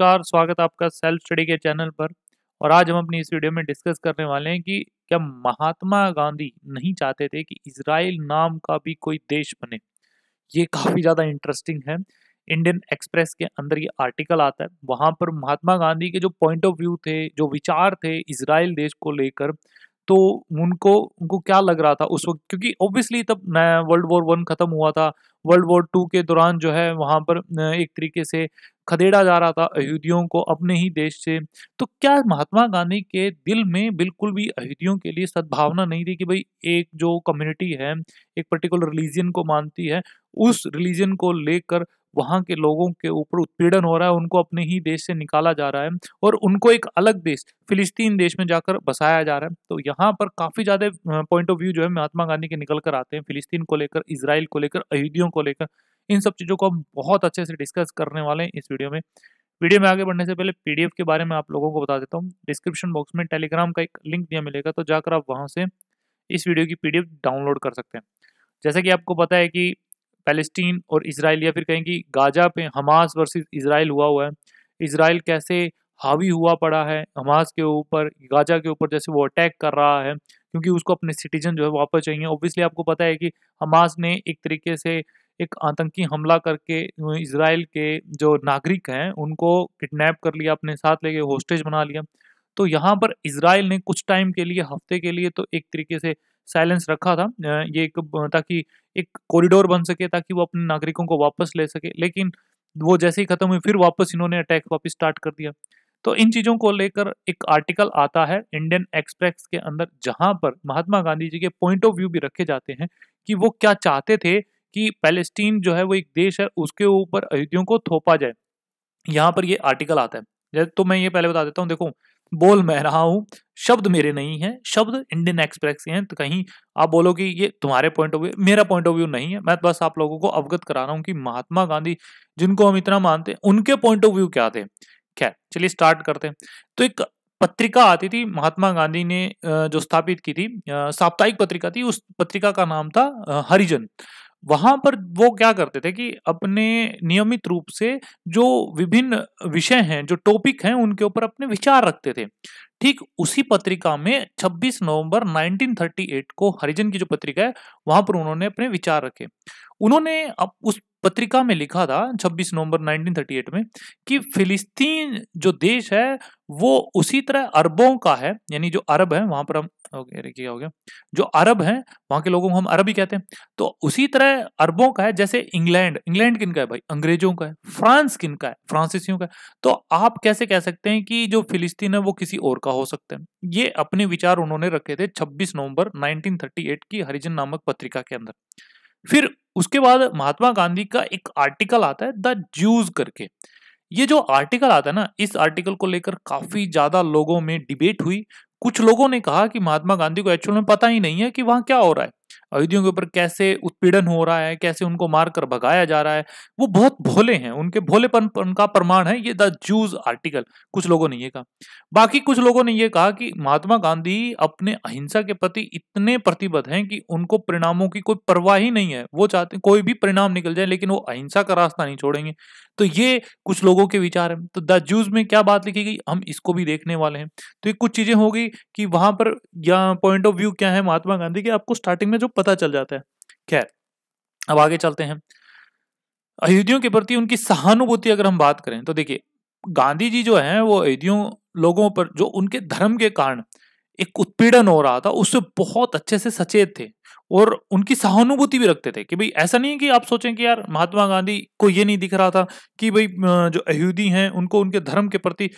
नमस्कार स्वागत आपका सेल्फ स्टडी के चैनल पर और आज हम अपनी इस वीडियो में डिस्कस करने वाले हैं कि क्या महात्मा गांधी नहीं चाहते थे कि इसराइल नाम का भी कोई देश बने ये काफ़ी ज़्यादा इंटरेस्टिंग है इंडियन एक्सप्रेस के अंदर ये आर्टिकल आता है वहां पर महात्मा गांधी के जो पॉइंट ऑफ व्यू थे जो विचार थे इसराइल देश को लेकर तो उनको उनको क्या लग रहा था उस वक्त क्योंकि ऑब्वियसली तब वर्ल्ड वॉर वन ख़त्म हुआ था वर्ल्ड वॉर टू के दौरान जो है वहां पर एक तरीके से खदेड़ा जा रहा था अयोध्यों को अपने ही देश से तो क्या महात्मा गांधी के दिल में बिल्कुल भी अयोध्यों के लिए सद्भावना नहीं थी कि भाई एक जो कम्युनिटी है एक पर्टिकुलर रिलीजन को मानती है उस रिलीजन को लेकर वहाँ के लोगों के ऊपर उत्पीड़न हो रहा है उनको अपने ही देश से निकाला जा रहा है और उनको एक अलग देश फिलिस्तीन देश में जाकर बसाया जा रहा है तो यहाँ पर काफ़ी ज़्यादा पॉइंट ऑफ व्यू जो है महात्मा गांधी के निकल कर आते हैं फिलिस्तीन को लेकर इसराइल को लेकर अयोध्या को लेकर इन सब चीज़ों को हम बहुत अच्छे से डिस्कस करने वाले हैं इस वीडियो में वीडियो में आगे बढ़ने से पहले पीडीएफ के बारे में आप लोगों को बता देता हूँ डिस्क्रिप्शन बॉक्स में टेलीग्राम का एक लिंक दिया मिलेगा तो जाकर आप वहाँ से इस वीडियो की पीडीएफ डाउनलोड कर सकते हैं जैसा कि आपको पता है कि पैलेस्टीन और इसराइल या फिर कहें कि गाजा पे हमास वर्सेस इसराइल हुआ हुआ है इसराइल कैसे हावी हुआ पड़ा है हमास के ऊपर गाजा के ऊपर जैसे वो अटैक कर रहा है क्योंकि उसको अपने सिटीजन जो है वापस चाहिए ऑब्वियसली आपको पता है कि हमास ने एक तरीके से एक आतंकी हमला करके इसराइल के जो नागरिक हैं उनको किडनैप कर लिया अपने साथ लेके होस्टेज बना लिया तो यहाँ पर इसराइल ने कुछ टाइम के लिए हफ्ते के लिए तो एक तरीके से साइलेंस रखा था ये एक ताकि एक कॉरिडोर बन सके ताकि वो अपने नागरिकों को वापस ले सके लेकिन वो जैसे ही खत्म हुई फिर वापस इन्होंने अटैक वापस स्टार्ट कर दिया तो इन चीज़ों को लेकर एक आर्टिकल आता है इंडियन एक्सप्रेस के अंदर जहां पर महात्मा गांधी जी के पॉइंट ऑफ व्यू भी रखे जाते हैं कि वो क्या चाहते थे कि पैलेस्टीन जो है वो एक देश है उसके ऊपर अयोध्या को थोपा जाए यहाँ पर ये आर्टिकल आता है तो मैं ये पहले बता देता हूँ देखो बोल मैं रहा हूँ शब्द मेरे नहीं है शब्द इंडियन एक्सप्रेस के हैं तो कहीं आप बोलो कि ये तुम्हारे पॉइंट ऑफ व्यू मेरा पॉइंट ऑफ व्यू नहीं है मैं बस आप लोगों को अवगत करा रहा हूँ कि महात्मा गांधी जिनको हम इतना मानते हैं उनके पॉइंट ऑफ व्यू क्या थे खैर चलिए स्टार्ट करते हैं तो एक पत्रिका आती थी महात्मा गांधी ने जो स्थापित की थी साप्ताहिक पत्रिका थी उस पत्रिका का नाम था हरिजन वहां पर वो क्या करते थे कि अपने नियमित रूप से जो विभिन्न विषय हैं जो टॉपिक हैं उनके ऊपर अपने विचार रखते थे ठीक उसी पत्रिका में 26 नवंबर 1938 को हरिजन की जो पत्रिका है वहां पर उन्होंने अपने विचार रखे उन्होंने अब उस पत्रिका में लिखा था 26 नवंबर 1938 में कि फिलिस्तीन जो देश है वो उसी तरह अरबों का है यानी जो अरब है वहां पर हम क्या हो गया जो अरब है वहां के लोगों को हम अरब ही कहते हैं तो उसी तरह अरबों का है जैसे इंग्लैंड इंग्लैंड किन का है भाई अंग्रेजों का है फ्रांस किन का है फ्रांसीसियों का है तो आप कैसे कह सकते हैं कि जो फिलिस्तीन है वो किसी और का हो सकता है ये अपने विचार उन्होंने रखे थे छब्बीस नवंबर नाइनटीन की हरिजन नामक पत्रिका के अंदर फिर उसके बाद महात्मा गांधी का एक आर्टिकल आता है द ज्यूज करके ये जो आर्टिकल आता है ना इस आर्टिकल को लेकर काफी ज्यादा लोगों में डिबेट हुई कुछ लोगों ने कहा कि महात्मा गांधी को एक्चुअल में पता ही नहीं है कि वहां क्या हो रहा है अयोध्या के ऊपर कैसे उत्पीड़न हो रहा है कैसे उनको मारकर भगाया जा रहा है वो बहुत भोले हैं उनके भोलेपन उनका प्रमाण है ये द जूज आर्टिकल कुछ लोगों ने ये कहा बाकी कुछ लोगों ने ये कहा कि महात्मा गांधी अपने अहिंसा के प्रति इतने प्रतिबद्ध हैं कि उनको परिणामों की कोई परवाह ही नहीं है वो चाहते कोई भी परिणाम निकल जाए लेकिन वो अहिंसा का रास्ता नहीं छोड़ेंगे तो ये कुछ लोगों के विचार हैं तो द जूज में क्या बात लिखी गई हम इसको भी देखने वाले हैं तो ये कुछ चीजें होगी कि वहां पर या पॉइंट ऑफ व्यू क्या है महात्मा गांधी के आपको स्टार्टिंग में जो पता चल जाता है खैर अब आगे चलते हैं अयोध्या के प्रति उनकी सहानुभूति अगर हम बात करें तो देखिए गांधी जी जो हैं वो अयोध्या लोगों पर जो उनके धर्म के कारण एक उत्पीड़न हो रहा था उससे बहुत अच्छे से सचेत थे और उनकी सहानुभूति भी रखते थे कि भाई ऐसा नहीं है कि आप सोचें कि यार महात्मा गांधी को ये नहीं दिख रहा था कि भाई जो अहूदी हैं उनको उनके धर्म के प्रति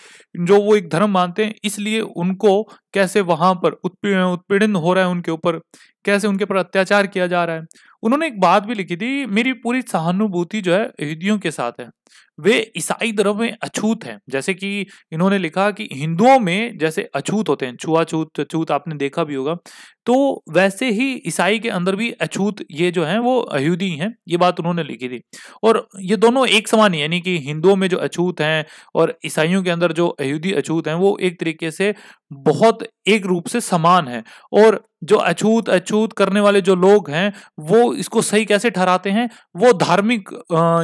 जो वो एक धर्म मानते हैं इसलिए उनको कैसे वहां पर उत्पीड़न हो रहा है उनके ऊपर कैसे उनके पर अत्याचार किया जा रहा है उन्होंने एक बात भी लिखी थी मेरी पूरी सहानुभूति जो है यहूदियों के साथ है वे ईसाई धर्म में अछूत हैं जैसे कि इन्होंने लिखा कि हिंदुओं में जैसे अछूत होते हैं छुआछूत अछूत आपने देखा भी होगा तो वैसे ही ईसाई के अंदर भी अछूत ये जो हैं वो यहूदी हैं ये बात उन्होंने लिखी थी और ये दोनों एक समान ही यानी कि हिंदुओं में जो अछूत हैं और ईसाइयों के अंदर जो यहूदी अछूत हैं वो एक तरीके से बहुत एक रूप से समान है और जो अछूत अछूत करने वाले जो लोग हैं वो इसको सही कैसे ठहराते हैं वो धार्मिक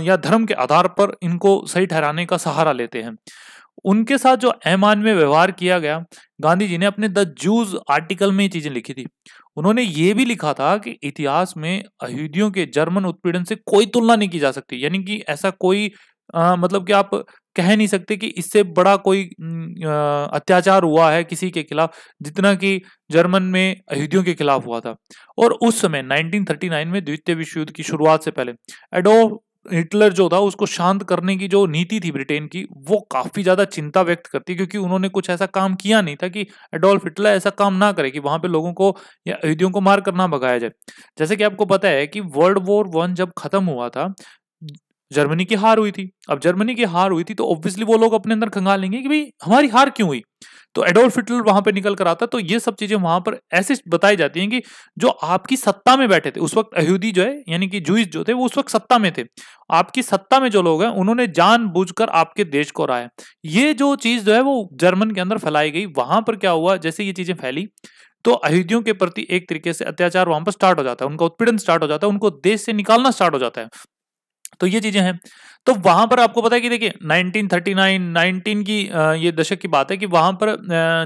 या धर्म के आधार पर इनको सही ठहराने का सहारा लेते हैं उनके साथ जो अहमान में व्यवहार किया गया गांधी जी ने अपने द जूज आर्टिकल में ये चीजें लिखी थी उन्होंने ये भी लिखा था कि इतिहास में अहिदियों के जर्मन उत्पीड़न से कोई तुलना नहीं की जा सकती यानी कि ऐसा कोई आ, मतलब कि आप कह नहीं सकते कि इससे बड़ा कोई अत्याचार हुआ है किसी के खिलाफ जितना कि जर्मन में यहूदियों के खिलाफ हुआ था और उस समय 1939 में द्वितीय विश्व युद्ध की शुरुआत से पहले एडोल्फ हिटलर जो था उसको शांत करने की जो नीति थी ब्रिटेन की वो काफी ज्यादा चिंता व्यक्त करती क्योंकि उन्होंने कुछ ऐसा काम किया नहीं था कि एडोल्फ हिटलर ऐसा काम ना करे कि वहां पे लोगों को या अयोध्या को मार कर ना भगाया जाए जैसे कि आपको पता है कि वर्ल्ड वॉर वन जब खत्म हुआ था जर्मनी की हार हुई थी अब जर्मनी की हार हुई थी तो ऑब्वियसली वो लोग अपने अंदर खंगालेंगे लेंगे कि भाई हमारी हार क्यों हुई तो एडोल्फ हिटलर वहां पर निकल कर आता तो ये सब चीजें वहां पर ऐसे बताई जाती हैं कि जो आपकी सत्ता में बैठे थे उस वक्त अहूदी जो है यानी कि जूस जो थे वो उस वक्त सत्ता में थे आपकी सत्ता में जो लोग हैं उन्होंने जान आपके देश को हराया ये जो चीज जो है वो जर्मन के अंदर फैलाई गई वहां पर क्या हुआ जैसे ये चीजें फैली तो अहिदियों के प्रति एक तरीके से अत्याचार वहां पर स्टार्ट हो जाता है उनका उत्पीड़न स्टार्ट हो जाता है उनको देश से निकालना स्टार्ट हो जाता है तो ये चीजें हैं तो वहां पर आपको पता है कि देखिए 1939 19 की ये दशक की बात है कि वहां पर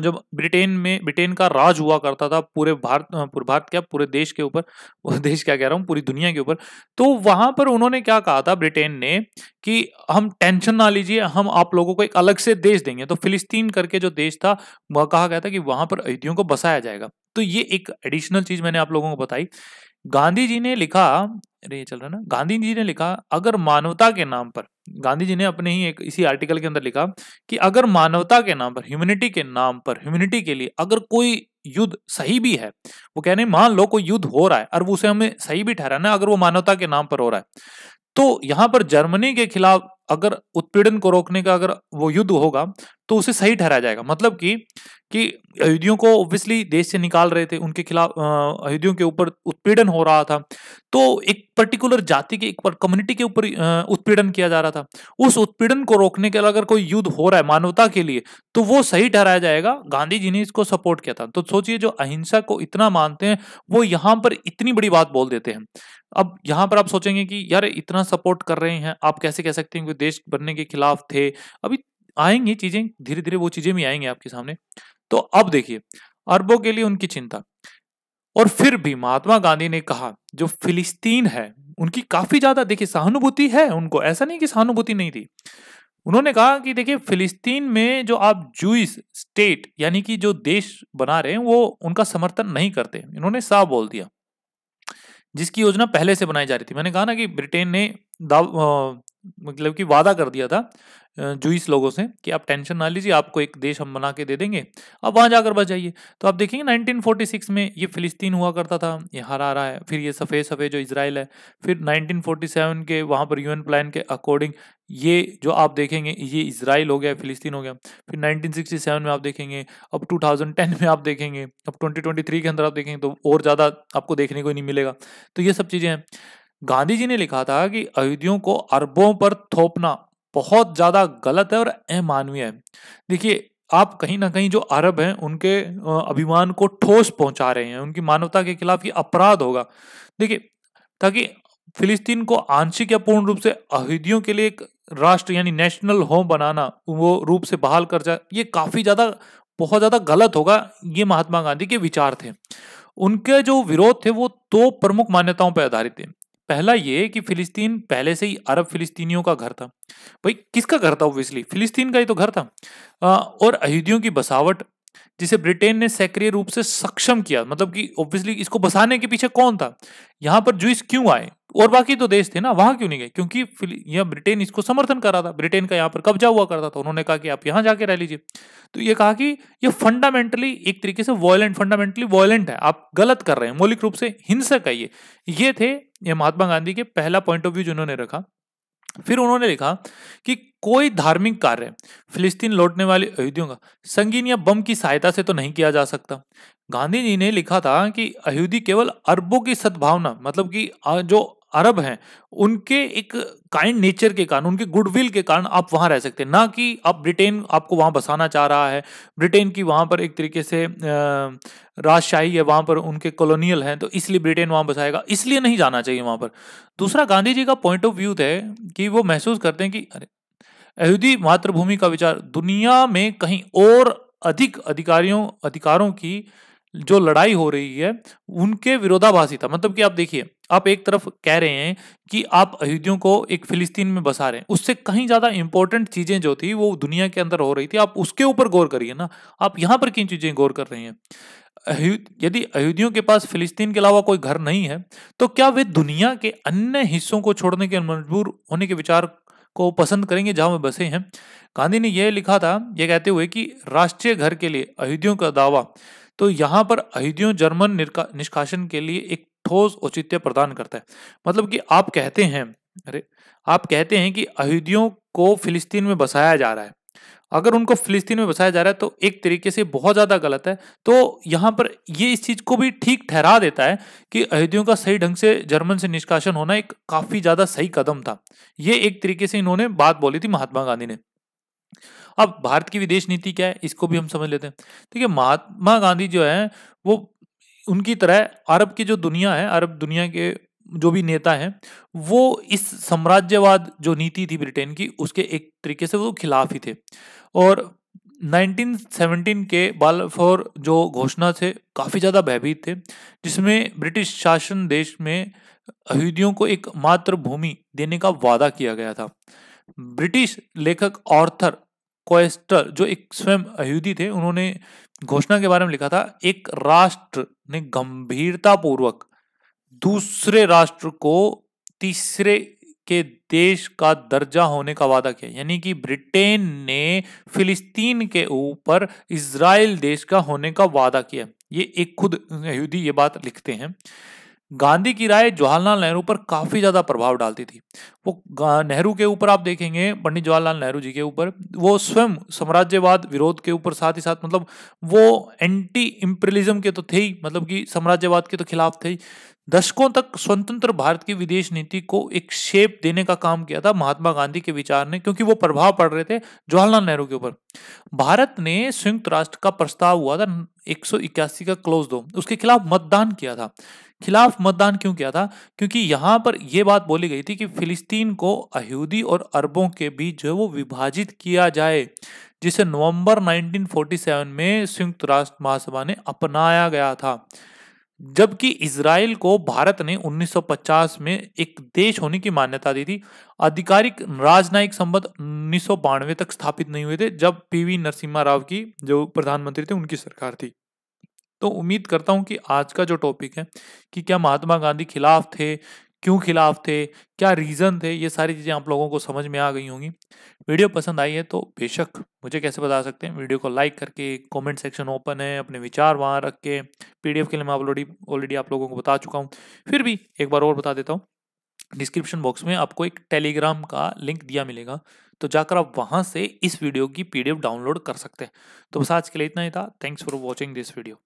जब ब्रिटेन में ब्रिटेन का राज हुआ करता था पूरे भारत पूरे भारत क्या पूरे देश के ऊपर देश क्या कह रहा हूँ पूरी दुनिया के ऊपर तो वहां पर उन्होंने क्या कहा था ब्रिटेन ने कि हम टेंशन ना लीजिए हम आप लोगों को एक अलग से देश देंगे तो फिलिस्तीन करके जो देश था वह कहा गया था कि वहां पर अयोध्या को बसाया जाएगा तो ये एक एडिशनल चीज मैंने आप लोगों को बताई गांधी जी ने लिखा ये चल रहा ना गांधी जी ने लिखा अगर मानवता के नाम पर गांधी जी ने अपने ही एक इसी आर्टिकल के अंदर लिखा कि अगर मानवता के नाम पर ह्यूमिनिटी के नाम पर ह्यूमिनिटी के लिए अगर कोई युद्ध सही भी है वो कह रहे मान लो कोई युद्ध हो रहा है और उसे हमें सही भी ठहराना अगर वो मानवता के नाम पर हो रहा है तो यहाँ पर जर्मनी के खिलाफ अगर उत्पीड़न को रोकने का अगर वो युद्ध होगा तो उसे सही ठहराया जाएगा मतलब कि कि अयोध्या को ऑब्वियसली देश से निकाल रहे थे उनके खिलाफ अयोध्या के ऊपर उत्पीड़न हो रहा था तो एक पर्टिकुलर जाति के एक कम्युनिटी के ऊपर उत्पीड़न किया जा रहा था उस उत्पीड़न को रोकने के लिए अगर कोई युद्ध हो रहा है मानवता के लिए तो वो सही ठहराया जाएगा गांधी जी ने इसको सपोर्ट किया था तो सोचिए जो अहिंसा को इतना मानते हैं वो यहाँ पर इतनी बड़ी बात बोल देते हैं अब यहाँ पर आप सोचेंगे कि यार इतना सपोर्ट कर रहे हैं आप कैसे कह सकते हैं पूरे देश बनने के खिलाफ थे अभी आएंगी चीजें धीरे धीरे वो चीजें भी आएंगी आपके सामने तो अब देखिए अरबों के लिए उनकी चिंता और फिर भी महात्मा गांधी ने कहा जो फिलिस्तीन है उनकी काफी ज्यादा देखिए सहानुभूति है उनको ऐसा नहीं कि सहानुभूति नहीं थी उन्होंने कहा कि देखिए फिलिस्तीन में जो आप जूस स्टेट यानी कि जो देश बना रहे हैं वो उनका समर्थन नहीं करते इन्होंने साफ बोल दिया जिसकी योजना पहले से बनाई जा रही थी मैंने कहा ना कि ब्रिटेन ने मतलब कि वादा कर दिया था जूस लोगों से कि आप टेंशन ना लीजिए आपको एक देश हम बना के दे देंगे अब वहाँ जाकर बस जाइए तो आप देखेंगे 1946 में ये फिलिस्तीन हुआ करता था ये हरा रहा है फिर ये सफ़ेद सफ़ेद जो इसराइल है फिर 1947 के वहाँ पर यूएन प्लान के अकॉर्डिंग ये जो आप देखेंगे ये इसराइल हो गया फिलिस्तीन हो गया फिर नाइनटीन में आप देखेंगे अब टू में आप देखेंगे अब ट्वेंटी के अंदर आप देखेंगे तो और ज़्यादा आपको देखने को नहीं मिलेगा तो ये सब चीज़ें हैं गांधी जी ने लिखा था कि अयोध्या को अरबों पर थोपना बहुत ज्यादा गलत है और अमानवीय है देखिए आप कहीं ना कहीं जो अरब हैं उनके अभिमान को ठोस पहुंचा रहे हैं उनकी मानवता के खिलाफ ये अपराध होगा देखिए ताकि फिलिस्तीन को आंशिक या पूर्ण रूप से अहिदियों के लिए एक राष्ट्र यानी नेशनल होम बनाना वो रूप से बहाल कर जाए ये काफ़ी ज़्यादा बहुत ज़्यादा गलत होगा ये महात्मा गांधी के विचार थे उनके जो विरोध थे वो दो प्रमुख मान्यताओं पर आधारित थे पहला ये कि फिलिस्तीन पहले से ही अरब फिलिस्तीनियों का घर था भाई किसका घर था ऑब्वियसली फिलिस्तीन का ही तो घर था आ, और अहिदियों की बसावट जिसे ब्रिटेन ने सक्रिय रूप से सक्षम किया मतलब कि ऑब्वियसली इसको बसाने के पीछे कौन था यहाँ पर जूस क्यों आए और बाकी जो देश थे ना वहां क्यों नहीं गए क्योंकि यह ब्रिटेन इसको समर्थन कर रहा था ब्रिटेन का यहाँ पर कब्जा हुआ करता था उन्होंने कहा कि आप यहाँ जाके रह लीजिए तो ये कहा कि ये फंडामेंटली एक तरीके से वॉयलेंट फंडामेंटली वॉयलेंट है आप गलत कर रहे हैं मौलिक रूप से हिंसक है ये ये थे ये महात्मा गांधी के पहला पॉइंट ऑफ व्यू जिन्होंने रखा फिर उन्होंने लिखा कि कोई धार्मिक कार्य फिलिस्तीन लौटने वाले अयोध्या का संगीन या बम की सहायता से तो नहीं किया जा सकता गांधी जी ने लिखा था कि अयोधी केवल अरबों की सद्भावना मतलब कि जो अरब हैं उनके एक काइंड नेचर के कारण उनके गुडविल के कारण आप वहाँ रह सकते हैं ना कि आप ब्रिटेन आपको वहाँ बसाना चाह रहा है ब्रिटेन की वहाँ पर एक तरीके से राजशाही है वहाँ पर उनके कॉलोनियल हैं तो इसलिए ब्रिटेन वहाँ बसाएगा इसलिए नहीं जाना चाहिए वहाँ पर दूसरा गांधी जी का पॉइंट ऑफ व्यू है कि वो महसूस करते हैं कि अरे अयोधी मातृभूमि का विचार दुनिया में कहीं और अधिक अधिकारियों अधिकारों की जो लड़ाई हो रही है उनके विरोधाभासी था मतलब कि आप देखिए आप एक तरफ कह रहे हैं कि आप अयोध्या को एक फिलिस्तीन में बसा रहे हैं उससे कहीं ज्यादा इंपॉर्टेंट चीजें जो थी वो दुनिया के अंदर हो रही थी आप उसके ऊपर गौर करिए ना आप यहाँ पर किन चीजें गौर कर रहे हैं यदि अयोध्या के पास फिलिस्तीन के अलावा कोई घर नहीं है तो क्या वे दुनिया के अन्य हिस्सों को छोड़ने के मजबूर होने के विचार को पसंद करेंगे जहां वे बसे हैं गांधी ने यह लिखा था यह कहते हुए कि राष्ट्रीय घर के लिए अयोध्या का दावा तो यहाँ पर अहिदियों जर्मन निष्कासन के लिए एक ठोस औचित्य प्रदान करता है मतलब कि आप कहते हैं अरे आप कहते हैं कि अहिदियों को फिलिस्तीन में बसाया जा रहा है अगर उनको फिलिस्तीन में बसाया जा रहा है तो एक तरीके से बहुत ज़्यादा गलत है तो यहाँ पर ये इस चीज़ को भी ठीक ठहरा देता है कि अहिदियों का सही ढंग से जर्मन से निष्कासन होना एक काफ़ी ज़्यादा सही कदम था ये एक तरीके से इन्होंने बात बोली थी महात्मा गांधी ने अब भारत की विदेश नीति क्या है इसको भी हम समझ लेते हैं ठीक है महात्मा गांधी जो है वो उनकी तरह अरब की जो दुनिया है अरब दुनिया के जो भी नेता हैं वो इस साम्राज्यवाद जो नीति थी ब्रिटेन की उसके एक तरीके से वो खिलाफ ही थे और 1917 के बालफोर जो घोषणा थे काफ़ी ज़्यादा भयभीत थे जिसमें ब्रिटिश शासन देश में अहूदियों को एक मात्र भूमि देने का वादा किया गया था ब्रिटिश लेखक ऑर्थर क्वेस्टर जो एक स्वयं अयुदी थे उन्होंने घोषणा के बारे में लिखा था एक राष्ट्र ने गंभीरता पूर्वक दूसरे राष्ट्र को तीसरे के देश का दर्जा होने का वादा किया यानी कि ब्रिटेन ने फिलिस्तीन के ऊपर इसराइल देश का होने का वादा किया ये एक खुद यहूदी ये बात लिखते हैं गांधी की राय जवाहरलाल नेहरू पर काफी ज्यादा प्रभाव डालती थी वो नेहरू के ऊपर आप देखेंगे पंडित जवाहरलाल नेहरू जी के ऊपर वो स्वयं साम्राज्यवाद विरोध के ऊपर साथ ही साथ मतलब वो एंटी इंपेरियलिज्म के तो थे ही मतलब कि साम्राज्यवाद के तो खिलाफ थे दशकों तक स्वतंत्र भारत की विदेश नीति को एक शेप देने का काम किया था महात्मा गांधी के विचार ने क्योंकि वो प्रभाव पड़ रहे थे जवाहरलाल नेहरू के ऊपर भारत ने संयुक्त राष्ट्र का प्रस्ताव हुआ था एक का क्लोज दो उसके खिलाफ मतदान किया था खिलाफ मतदान क्यों किया था क्योंकि यहाँ पर यह बात बोली गई थी कि फिलिस्तीन को अहूदी और अरबों के बीच जो है वो विभाजित किया जाए जिसे नवंबर 1947 में संयुक्त राष्ट्र महासभा ने अपनाया गया था जबकि इसराइल को भारत ने 1950 में एक देश होने की मान्यता दी थी आधिकारिक राजनयिक संबंध उन्नीस तक स्थापित नहीं हुए थे जब पीवी नरसिम्हा राव की जो प्रधानमंत्री थे उनकी सरकार थी तो उम्मीद करता हूँ कि आज का जो टॉपिक है कि क्या महात्मा गांधी खिलाफ थे क्यों खिलाफ थे क्या रीज़न थे ये सारी चीज़ें आप लोगों को समझ में आ गई होंगी वीडियो पसंद आई है तो बेशक मुझे कैसे बता सकते हैं वीडियो को लाइक करके कमेंट सेक्शन ओपन है अपने विचार वहाँ रख के पीडीएफ के लिए मैं ऑलरेडी ऑलरेडी आप लोगों को बता चुका हूँ फिर भी एक बार और बता देता हूँ डिस्क्रिप्शन बॉक्स में आपको एक टेलीग्राम का लिंक दिया मिलेगा तो जाकर आप वहाँ से इस वीडियो की पी डाउनलोड कर सकते हैं तो बस आज के लिए इतना ही था thanks for watching this video